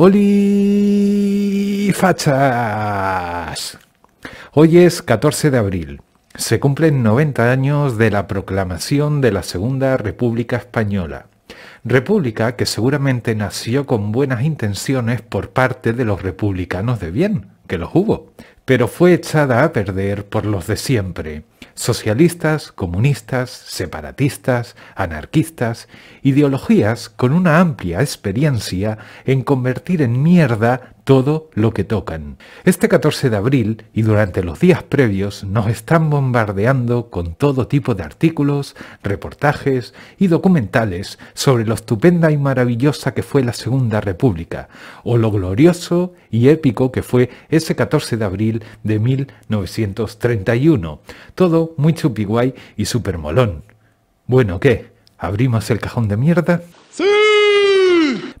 ¡Holi ¡Fachas! Hoy es 14 de abril. Se cumplen 90 años de la proclamación de la Segunda República Española. República que seguramente nació con buenas intenciones por parte de los republicanos de bien, que los hubo, pero fue echada a perder por los de siempre socialistas, comunistas, separatistas, anarquistas, ideologías con una amplia experiencia en convertir en mierda todo lo que tocan. Este 14 de abril y durante los días previos nos están bombardeando con todo tipo de artículos, reportajes y documentales sobre lo estupenda y maravillosa que fue la Segunda República, o lo glorioso y épico que fue ese 14 de abril de 1931. Todo muy chupiguay y supermolón. Bueno, ¿qué? ¿Abrimos el cajón de mierda? ¡Sí!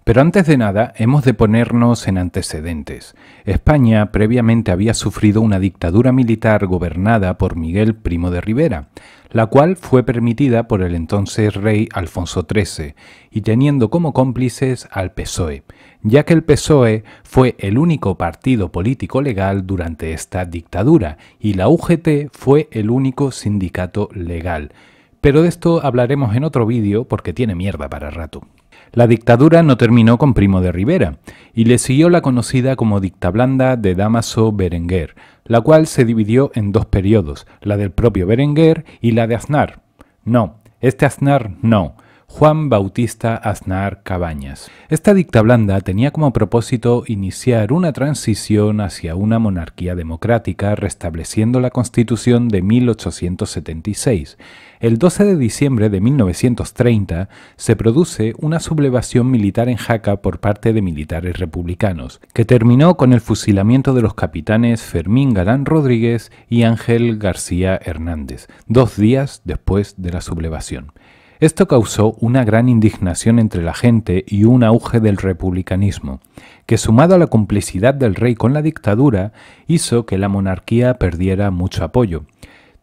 Pero antes de nada, hemos de ponernos en antecedentes. España previamente había sufrido una dictadura militar gobernada por Miguel Primo de Rivera, la cual fue permitida por el entonces rey Alfonso XIII, y teniendo como cómplices al PSOE, ya que el PSOE fue el único partido político legal durante esta dictadura, y la UGT fue el único sindicato legal. Pero de esto hablaremos en otro vídeo porque tiene mierda para rato. La dictadura no terminó con Primo de Rivera, y le siguió la conocida como dictablanda de Damaso Berenguer, la cual se dividió en dos periodos, la del propio Berenguer y la de Aznar. No, este Aznar no, Juan Bautista Aznar Cabañas. Esta dicta blanda tenía como propósito iniciar una transición hacia una monarquía democrática restableciendo la Constitución de 1876. El 12 de diciembre de 1930 se produce una sublevación militar en Jaca por parte de militares republicanos, que terminó con el fusilamiento de los capitanes Fermín Galán Rodríguez y Ángel García Hernández, dos días después de la sublevación. Esto causó una gran indignación entre la gente y un auge del republicanismo, que sumado a la complicidad del rey con la dictadura, hizo que la monarquía perdiera mucho apoyo.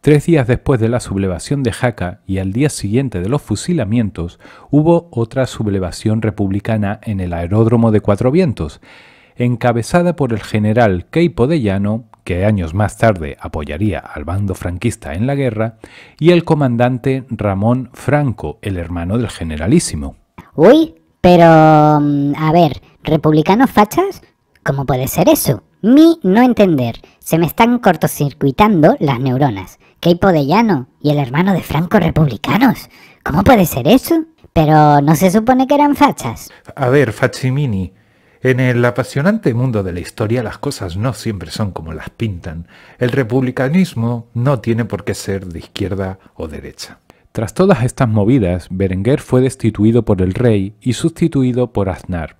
Tres días después de la sublevación de Jaca y al día siguiente de los fusilamientos, hubo otra sublevación republicana en el aeródromo de Cuatro Vientos, encabezada por el general Keipo de Llano, que años más tarde apoyaría al bando franquista en la guerra, y el comandante Ramón Franco, el hermano del generalísimo. Uy, pero... Mm, a ver, ¿republicanos fachas? ¿Cómo puede ser eso? Mi no entender. Se me están cortocircuitando las neuronas. Keipo de Llano y el hermano de Franco republicanos. ¿Cómo puede ser eso? Pero no se supone que eran fachas. A ver, Fachimini, en el apasionante mundo de la historia las cosas no siempre son como las pintan. El republicanismo no tiene por qué ser de izquierda o derecha. Tras todas estas movidas, Berenguer fue destituido por el rey y sustituido por Aznar,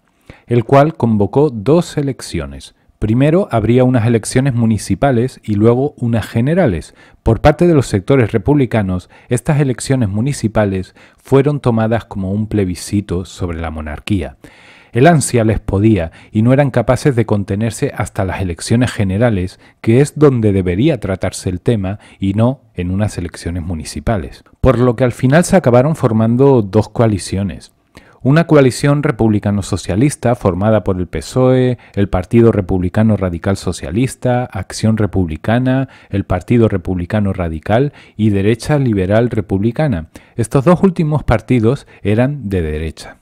el cual convocó dos elecciones. Primero habría unas elecciones municipales y luego unas generales. Por parte de los sectores republicanos, estas elecciones municipales fueron tomadas como un plebiscito sobre la monarquía. El ansia les podía y no eran capaces de contenerse hasta las elecciones generales, que es donde debería tratarse el tema y no en unas elecciones municipales. Por lo que al final se acabaron formando dos coaliciones. Una coalición republicano-socialista formada por el PSOE, el Partido Republicano Radical Socialista, Acción Republicana, el Partido Republicano Radical y Derecha Liberal Republicana. Estos dos últimos partidos eran de derecha.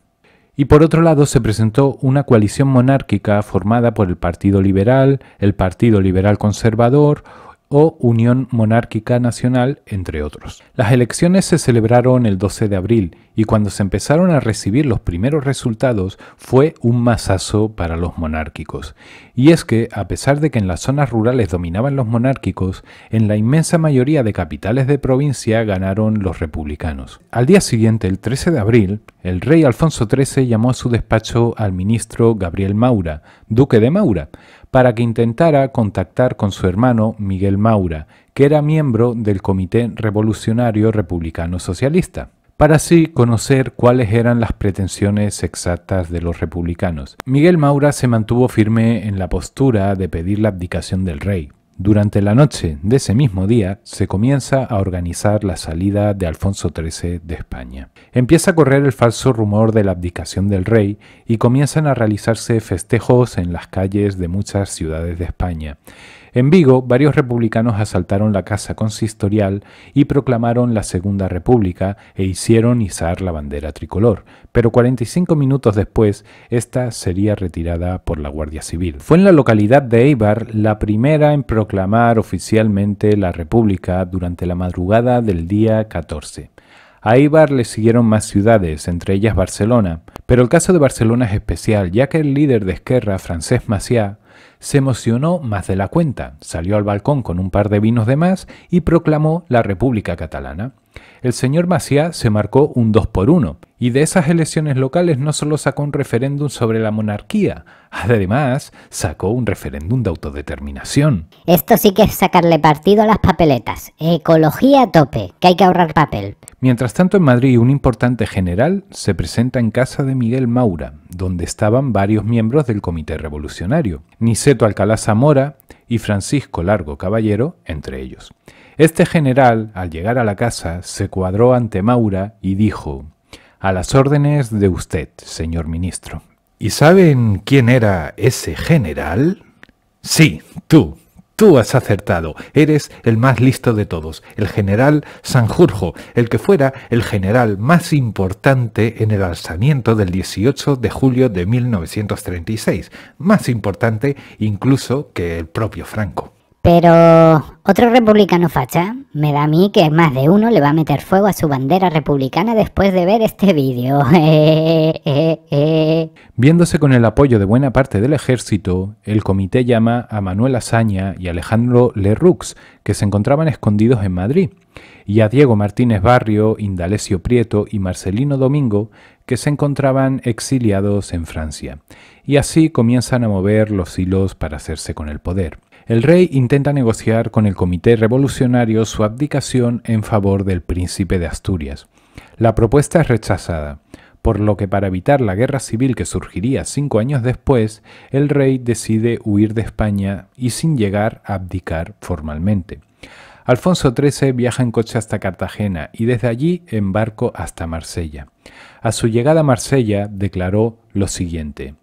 Y por otro lado se presentó una coalición monárquica formada por el Partido Liberal, el Partido Liberal Conservador, o Unión Monárquica Nacional, entre otros. Las elecciones se celebraron el 12 de abril y cuando se empezaron a recibir los primeros resultados fue un masazo para los monárquicos. Y es que, a pesar de que en las zonas rurales dominaban los monárquicos, en la inmensa mayoría de capitales de provincia ganaron los republicanos. Al día siguiente, el 13 de abril, el rey Alfonso XIII llamó a su despacho al ministro Gabriel Maura, duque de Maura, para que intentara contactar con su hermano Miguel Maura, que era miembro del Comité Revolucionario Republicano Socialista, para así conocer cuáles eran las pretensiones exactas de los republicanos. Miguel Maura se mantuvo firme en la postura de pedir la abdicación del rey. Durante la noche de ese mismo día se comienza a organizar la salida de Alfonso XIII de España. Empieza a correr el falso rumor de la abdicación del rey y comienzan a realizarse festejos en las calles de muchas ciudades de España. En Vigo, varios republicanos asaltaron la casa consistorial y proclamaron la Segunda República e hicieron izar la bandera tricolor, pero 45 minutos después, esta sería retirada por la Guardia Civil. Fue en la localidad de Eibar la primera en proclamar oficialmente la República durante la madrugada del día 14. A Eibar le siguieron más ciudades, entre ellas Barcelona, pero el caso de Barcelona es especial, ya que el líder de Esquerra, Francesc Maciá, se emocionó más de la cuenta, salió al balcón con un par de vinos de más y proclamó la República Catalana. El señor Maciá se marcó un 2 por 1 y de esas elecciones locales no solo sacó un referéndum sobre la monarquía, además sacó un referéndum de autodeterminación. Esto sí que es sacarle partido a las papeletas. Ecología a tope, que hay que ahorrar papel. Mientras tanto, en Madrid, un importante general se presenta en casa de Miguel Maura, donde estaban varios miembros del Comité Revolucionario, Niceto Alcalá Zamora y Francisco Largo Caballero, entre ellos. Este general, al llegar a la casa, se cuadró ante Maura y dijo, A las órdenes de usted, señor ministro. ¿Y saben quién era ese general? Sí, tú. Tú has acertado. Eres el más listo de todos, el general Sanjurjo, el que fuera el general más importante en el alzamiento del 18 de julio de 1936, más importante incluso que el propio Franco. Pero otro republicano facha me da a mí que más de uno le va a meter fuego a su bandera republicana después de ver este vídeo. Eh, eh, eh, Viéndose con el apoyo de buena parte del ejército, el comité llama a Manuel Azaña y Alejandro Lerux, que se encontraban escondidos en Madrid, y a Diego Martínez Barrio, Indalecio Prieto y Marcelino Domingo, que se encontraban exiliados en Francia. Y así comienzan a mover los hilos para hacerse con el poder el rey intenta negociar con el comité revolucionario su abdicación en favor del príncipe de Asturias. La propuesta es rechazada, por lo que para evitar la guerra civil que surgiría cinco años después, el rey decide huir de España y sin llegar a abdicar formalmente. Alfonso XIII viaja en coche hasta Cartagena y desde allí en hasta Marsella. A su llegada a Marsella declaró lo siguiente.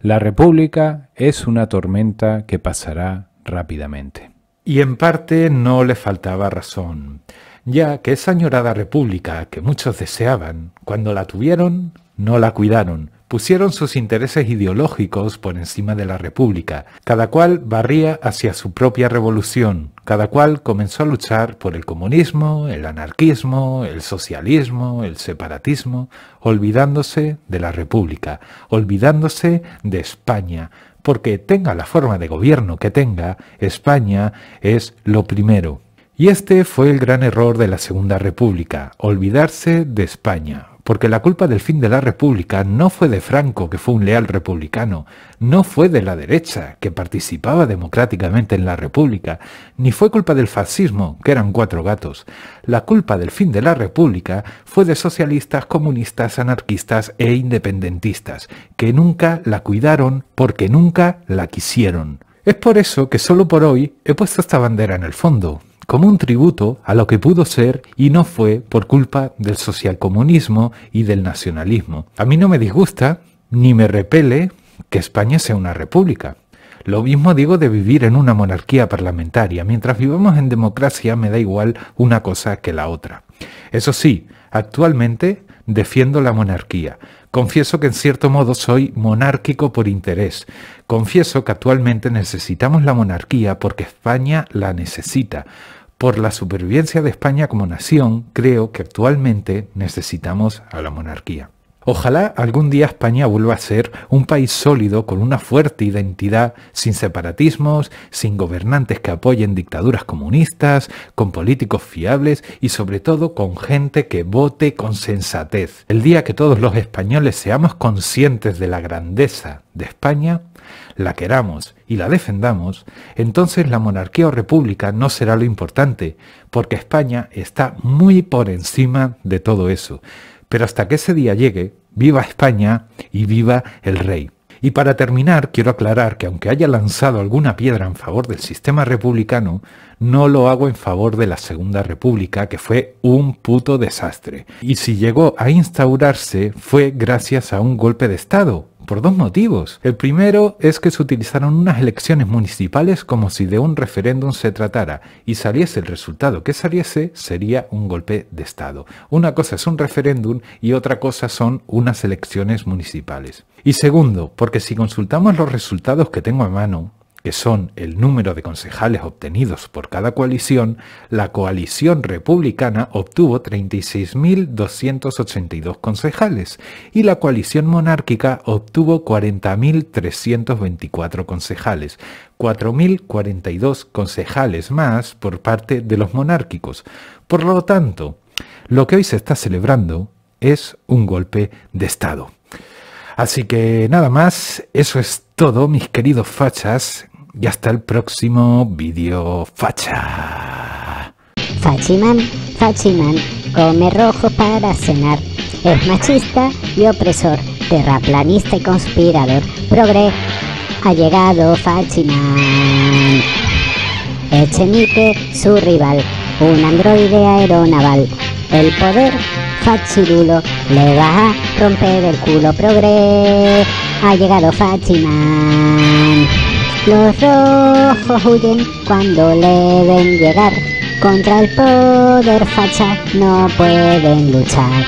La República es una tormenta que pasará rápidamente. Y en parte no le faltaba razón, ya que esa añorada República que muchos deseaban, cuando la tuvieron, no la cuidaron, pusieron sus intereses ideológicos por encima de la República. Cada cual barría hacia su propia revolución, cada cual comenzó a luchar por el comunismo, el anarquismo, el socialismo, el separatismo, olvidándose de la República, olvidándose de España, porque tenga la forma de gobierno que tenga, España es lo primero. Y este fue el gran error de la Segunda República, olvidarse de España, porque la culpa del fin de la República no fue de Franco, que fue un leal republicano, no fue de la derecha, que participaba democráticamente en la República, ni fue culpa del fascismo, que eran cuatro gatos. La culpa del fin de la República fue de socialistas, comunistas, anarquistas e independentistas, que nunca la cuidaron porque nunca la quisieron. Es por eso que solo por hoy he puesto esta bandera en el fondo, como un tributo a lo que pudo ser y no fue por culpa del socialcomunismo y del nacionalismo. A mí no me disgusta ni me repele que España sea una república. Lo mismo digo de vivir en una monarquía parlamentaria. Mientras vivamos en democracia me da igual una cosa que la otra. Eso sí, actualmente defiendo la monarquía. Confieso que en cierto modo soy monárquico por interés. Confieso que actualmente necesitamos la monarquía porque España la necesita. Por la supervivencia de España como nación, creo que actualmente necesitamos a la monarquía. Ojalá algún día España vuelva a ser un país sólido con una fuerte identidad, sin separatismos, sin gobernantes que apoyen dictaduras comunistas, con políticos fiables y sobre todo con gente que vote con sensatez. El día que todos los españoles seamos conscientes de la grandeza de España, la queramos y la defendamos, entonces la monarquía o república no será lo importante, porque España está muy por encima de todo eso. Pero hasta que ese día llegue, viva España y viva el rey. Y para terminar, quiero aclarar que aunque haya lanzado alguna piedra en favor del sistema republicano, no lo hago en favor de la Segunda República, que fue un puto desastre. Y si llegó a instaurarse fue gracias a un golpe de Estado, por dos motivos. El primero es que se utilizaron unas elecciones municipales como si de un referéndum se tratara y saliese el resultado que saliese sería un golpe de Estado. Una cosa es un referéndum y otra cosa son unas elecciones municipales. Y segundo, porque si consultamos los resultados que tengo en mano, que son el número de concejales obtenidos por cada coalición, la coalición republicana obtuvo 36.282 concejales y la coalición monárquica obtuvo 40.324 concejales, 4.042 concejales más por parte de los monárquicos. Por lo tanto, lo que hoy se está celebrando es un golpe de Estado. Así que nada más, eso es todo, mis queridos fachas y hasta el próximo vídeo facha. Fachiman, Fachiman, come rojo para cenar. Es machista y opresor, terraplanista y conspirador. Progre, ha llegado Fachiman. Echenique, su rival, un androide aeronaval. El poder, Fachirulo, le va a romper el culo. Progre, ha llegado Fachiman. Los rojos huyen cuando le ven llegar, contra el poder facha no pueden luchar.